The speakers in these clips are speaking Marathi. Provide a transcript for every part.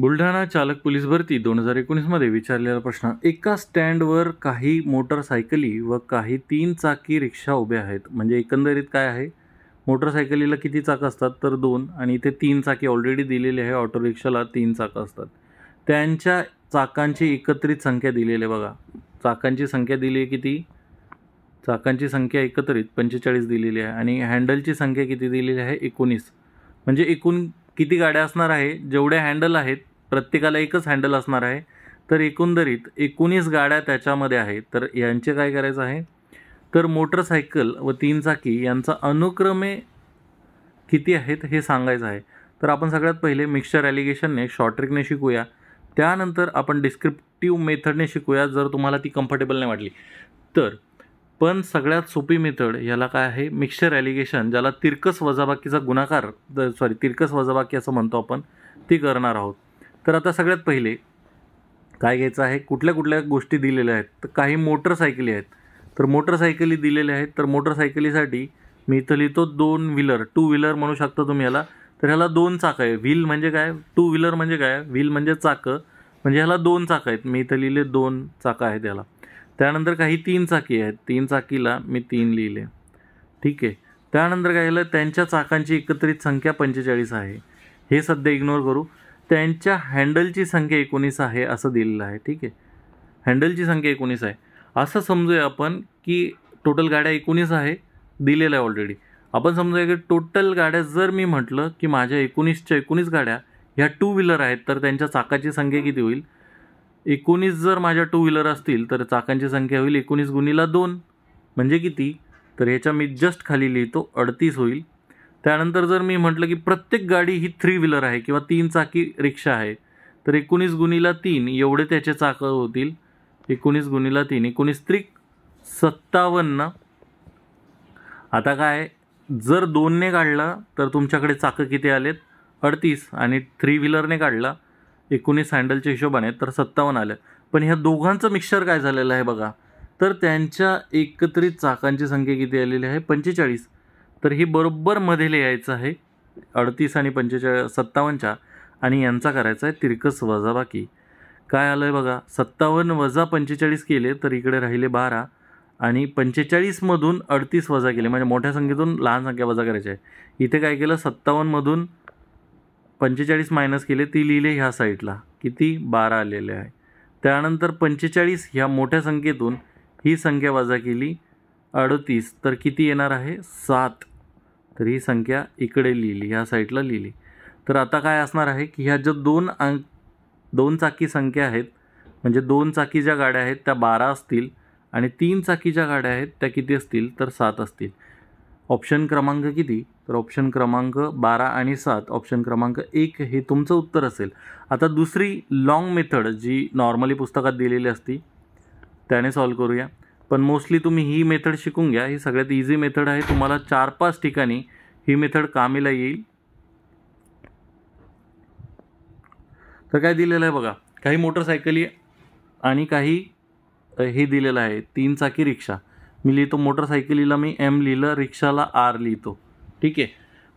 बुलढाणा चालक पोलीस भरती दोन हजार एकोणीसमध्ये विचारलेला प्रश्न एका स्टँडवर काही मोटरसायकली व काही तीन चाकी रिक्षा उभ्या आहेत म्हणजे एकंदरीत काय आहे मोटरसायकलीला किती चाकं असतात तर दोन आणि इथे तीन चाकी ऑलरेडी दिलेली आहे ऑटो रिक्षाला तीन चाकं असतात त्यांच्या चाकांची एकत्रित संख्या दिलेली आहे बघा चाकांची संख्या दिली आहे किती चाकांची संख्या एकत्रित पंचेचाळीस दिलेली आहे आणि हँडलची संख्या किती दिलेली आहे एकोणीस म्हणजे एकूण किती गाड्या असणार आहे जेवढे हँडल आहेत प्रत्येकाला एकच हँडल असणार आहे तर एकंदरीत एकोणीस गाड्या त्याच्यामध्ये आहेत तर यांचे काय करायचं आहे तर मोटरसायकल व तीन चाकी यांचा अनुक्रमे किती आहेत हे सांगायचं आहे तर आपण सगळ्यात पहिले मिक्सचर ॲलिगेशनने शॉर्ट्रिकने शिकूया त्यानंतर आपण डिस्क्रिप्टिव्ह मेथडने शिकूया जर तुम्हाला ती कम्फर्टेबल नाही वाटली तर पण सगळ्यात सोपी मेथड ह्याला काय आहे मिक्सचर ॲलिगेशन ज्याला तिरकस वजाबाकीचा गुणाकार सॉरी तिरकस वजाबाकी असं म्हणतो आपण ती करणार आहोत तर आता सगळ्यात पहिले काय घ्यायचं आहे कुठल्या कुठल्या गोष्टी दिलेल्या आहेत तर काही मोटरसायकली आहेत तर मोटरसायकली दिलेल्या आहेत तर मोटरसायकलीसाठी मी इथं लिहितो दोन व्हीलर टू व्हीलर म्हणू शकता तुम्ही याला तर ह्याला दोन चाकं आहे व्हील म्हणजे काय टू व्हीलर म्हणजे काय व्हील म्हणजे चाकं म्हणजे ह्याला दोन चाकं आहेत मी इथं लिहिले दोन चाकं आहेत याला त्यानंतर काही तीन चाकी आहेत तीन चाकीला मी तीन लिहिले ठीक आहे त्यानंतर काय झालं त्यांच्या चाकांची एकत्रित संख्या पंचेचाळीस आहे हे सध्या इग्नोर करू त्यांच्या हँडलची संख्या एकोणीस आहे असं दिलेलं आहे ठीक आहे हँडलची संख्या एकोणीस आहे असं समजूया आपण की टोटल गाड्या एकोणीस आहे दिलेल्या आहे ऑलरेडी आपण समजूया की टोटल गाड्या जर मी म्हटलं की माझ्या एकोणीसच्या एकोणीस गाड्या ह्या टू व्हीलर आहेत तर त्यांच्या चाकाची संख्या किती होईल एकोणीस जर माझ्या टू व्हीलर असतील तर चाकांची संख्या होईल एकोणीस गुणीला दोन म्हणजे किती तर ह्याच्या मी जस्ट खाली लिहितो अडतीस होईल त्यानंतर जर मी म्हटलं की प्रत्येक गाडी ही थ्री व्हीलर आहे किंवा तीन चाकी रिक्षा आहे तर एकोणीस गुणीला तीन एवढे त्याचे चाकं होतील एकोणीस गुणीला तीन एकोणीस त्रिक सत्तावन्न आता काय जर दोनने काढला तर तुमच्याकडे चाकं किती आलेत अडतीस आणि थ्री व्हीलरने काढला एकोणीस हँडलच्या हिशोबाने तर सत्तावन्न आलं पण ह्या दोघांचं मिक्सर काय झालेलं आहे बघा तर त्यांच्या एकत्रित चाकांची संख्या किती आलेली आहे पंचेचाळीस तर ही बरोबर मध्ये लिहायचं आहे अडतीस आणि पंचेचाळीस सत्तावन्नच्या आणि यांचा करायचा आहे तिरकस वजाबाकी काय आलं आहे बघा सत्तावन्न वजा पंचेचाळीस केले तर इकडे राहिले बारा आणि पंचेचाळीसमधून अडतीस वजा केले म्हणजे मोठ्या संख्येतून लहान संख्या वजा करायची आहे इथे काय केलं सत्तावन्नमधून पंचेचाळीस मायनस केले ती लिहिले ह्या साईडला किती बारा आलेले आहे त्यानंतर पंचेचाळीस ह्या मोठ्या संख्येतून ही संख्या वजा केली अडतीस तर किती येणार आहे सात तर ही संख्या इकडे लिहिली ह्या साईडला लिहिली तर आता काय असणार आहे की ह्या ज्या दोन अंक दोन चाकी संख्या आहेत म्हणजे दोन चाकी ज्या गाड्या आहेत त्या बारा असतील आणि तीन चाकी ज्या गाड्या आहेत त्या किती असतील तर सात असतील ऑप्शन क्रमांक किती तर ऑप्शन क्रमांक बारा आणि सात ऑप्शन क्रमांक एक हे तुमचं उत्तर असेल आता दुसरी लाँग मेथड जी नॉर्मली पुस्तकात दिलेली असती त्याने सॉल्व करूया पण मोस्टली तुम्ही ही मेथड शिकून घ्या ही सगळ्यात इझी मेथड आहे तुम्हाला चार पाच ठिकाणी ही मेथड कामेला येईल तर काय दिलेलं आहे बघा काही मोटरसायकली आणि काही हे दिलेलं आहे तीन चाकी रिक्षा मी लिहितो मोटरसायकलीला मी एम लिहिलं रिक्षाला आर लिहितो ठीक आहे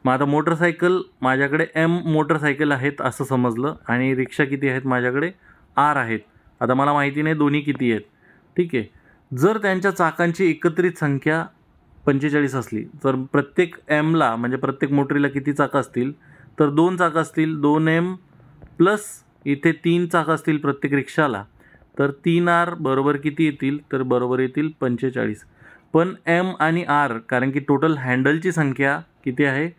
मग आता मोटरसायकल माझ्याकडे एम मोटरसायकल आहेत असं समजलं आणि रिक्षा किती आहेत माझ्याकडे आर आहेत आता मला माहिती नाही दोन्ही किती आहेत ठीक आहे जर त्यांच्या चाकांची एकत्रित संख्या पंचेचाळीस असली तर प्रत्येक एमला म्हणजे प्रत्येक मोटरीला किती चाकं असतील तर दोन चाकं असतील दोन एम प्लस इथे तीन चाकं असतील प्रत्येक रिक्षाला तर तीन आर बरोबर किती येतील तर बरोबर येतील पंचेचाळीस पण एम आणि आर कारण की टोटल हँडलची संख्या किती आहे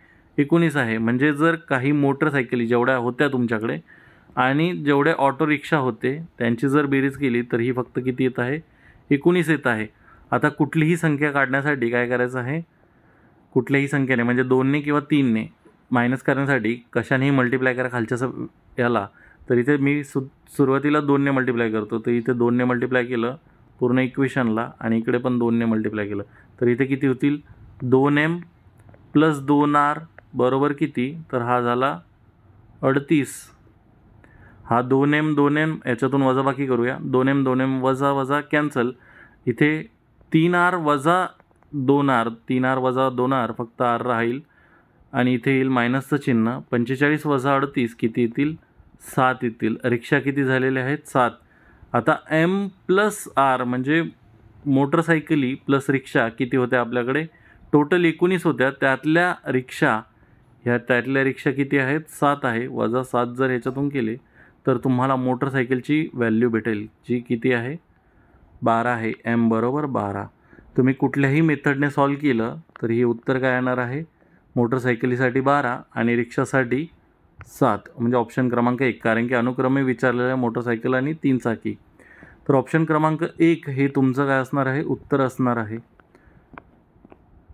एकोणीस आहे म्हणजे जर काही मोटरसायकली जेवढ्या होत्या तुमच्याकडे आणि जेवढे ऑटो रिक्षा होते त्यांची जर बेरीज केली तर ही फक्त किती येत आहे एकोणीस येत आहे आता कुठलीही संख्या काढण्यासाठी काय करायचं आहे कुठल्याही संख्येने म्हणजे दोनने किंवा तीनने मायनस करण्यासाठी कशानेही मल्टिप्लाय करा खालच्या याला तर इथे मी सु सुरुवातीला दोनने मल्टिप्लाय करतो तर इथे दोनने मल्टिप्लाय केलं पूर्ण इक्वेशनला आणि इकडे पण दोनने मल्टिप्लाय केलं तर इथे किती होतील दोन एम प्लस दोन आर बरोबर किती तर हा झाला अडतीस हा दोन एम दोन एम याच्यातून वजाबाकी करूया दोन एम दोन एम वजा वजा कॅन्सल इथे तीन आर वजा दोन आर तीन आर वजा दोन आर फक्त आर राहील आणि इथे येईल मायनसचं चिन्ह पंचेचाळीस वजा अडतीस किती येतील सात येतील रिक्षा किती झालेले आहेत सात आता एम प्लस आर म्हणजे मोटरसायकली प्लस रिक्षा किती होत्या आपल्याकडे टोटल एकोणीस होत्या त्यातल्या रिक्षा ह्या त्यातल्या रिक्षा किती आहेत सात आहे वजा सात जर ह्याच्यातून केले तर तुम्हाला मोटरसायकलची व्हॅल्यू भेटेल जी किती आहे बारा आहे एम बरोबर बारा तुम्ही कुठल्याही मेथडने सॉल्व केलं तर हे उत्तर काय येणार आहे मोटरसायकलीसाठी बारा आणि रिक्षासाठी सात म्हणजे ऑप्शन क्रमांक एक कारण की अनुक्रमे विचारलेलं आहे मोटरसायकल आणि तीन चाकी तर ऑप्शन क्रमांक एक हे तुमचं काय असणार आहे उत्तर असणार आहे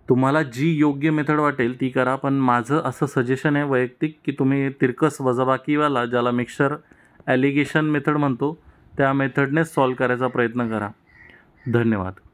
तुम्हाला जी योग्य मेथड वाटेल ती करा पण माझं असं सजेशन आहे वैयक्तिक की तुम्ही तिरकस वजाबाकीवाला ज्याला मिक्सर ॲलिगेशन मेथड म्हणतो त्या मेथडनेच सॉल्व करायचा प्रयत्न करा धन्यवाद